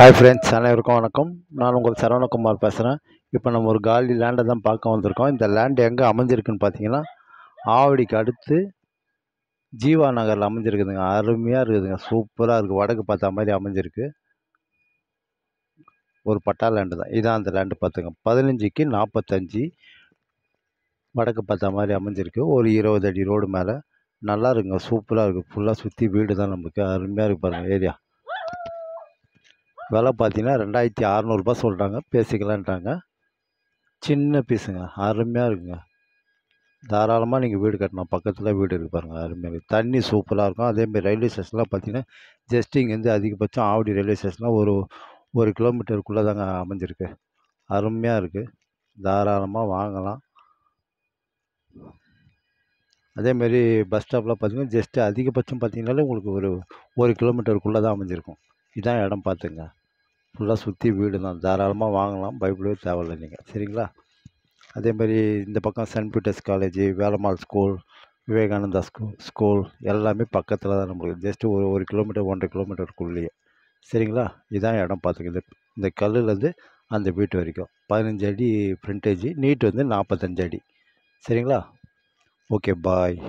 hi friends அனைவருக்கும் வணக்கம் நான் உங்கள் சரவணகுமார் பேசுகிறேன் இப்போ நம்ம ஒரு காலி லேண்டை தான் பார்க்க வந்திருக்கோம் இந்த லேண்டு எங்கே அமைஞ்சிருக்குன்னு பார்த்தீங்கன்னா ஆவடிக்கு அடுத்து ஜீவா நகரில் அமைஞ்சிருக்குதுங்க அருமையாக இருக்குதுங்க சூப்பராக இருக்குது வடக்கு பார்த்த மாதிரி அமைஞ்சிருக்கு ஒரு பட்டா லேண்டு தான் இதான் அந்த லேண்டு பார்த்துங்க பதினஞ்சுக்கு நாற்பத்தஞ்சு வடக்கு பார்த்த மாதிரி அமைஞ்சிருக்கு ஒரு இருபது அடி ரோடு மேலே நல்லா இருக்குங்க சூப்பராக இருக்குது ஃபுல்லாக சுற்றி வீடு தான் நம்மளுக்கு அருமையாக இருக்குது பாருங்கள் ஏரியா விலை பார்த்தீங்கன்னா ரெண்டாயிரத்தி அறநூறுபா சொல்கிறாங்க பேசிக்கலான்ட்டாங்க சின்ன பீஸுங்க அருமையாக இருக்குங்க தாராளமாக நீங்கள் வீடு கட்டணும் பக்கத்தில் வீடு இருக்குது பாருங்கள் அருமையாக இருக்குது தண்ணி சூப்பராக இருக்கும் அதேமாதிரி ரயில்வே ஸ்டேஷனில் பார்த்தீங்கன்னா ஜஸ்ட் இங்கேருந்து அதிகபட்சம் ஆவடி ரயில்வே ஸ்டேஷனில் ஒரு ஒரு கிலோமீட்டருக்குள்ளே தாங்க அமைஞ்சிருக்கு அருமையாக இருக்குது தாராளமாக வாங்கலாம் அதேமாரி பஸ் ஸ்டாப்பில் பார்த்தீங்கன்னா ஜஸ்ட்டு அதிகபட்சம் பார்த்தீங்கனாலே உங்களுக்கு ஒரு ஒரு கிலோமீட்டருக்குள்ளே தான் அமைஞ்சிருக்கும் இதான் இடம் பார்த்துங்க ஃபுல்லாக சுற்றி வீடு தான் தாராளமாக வாங்கலாம் பயப்படவே தேவையில்ல நீங்கள் சரிங்களா அதே மாதிரி இந்த பக்கம் saint Peter's college Velammal school Vivekananda school school எல்லாமே பக்கத்தில் தான் நம்மளுக்கு ஜஸ்ட்டு ஒரு ஒரு கிலோமீட்டர் ஒன்றரை கிலோமீட்டருக்குள்ளேயே சரிங்களா இதுதான் இடம் பார்த்துக்குது இந்த கல்லுலேருந்து அந்த வீட்டு வரைக்கும் பதினஞ்சு அடி ஃப்ரண்டேஜ் நீட் வந்து நாற்பத்தஞ்சு அடி சரிங்களா ஓகே பாய்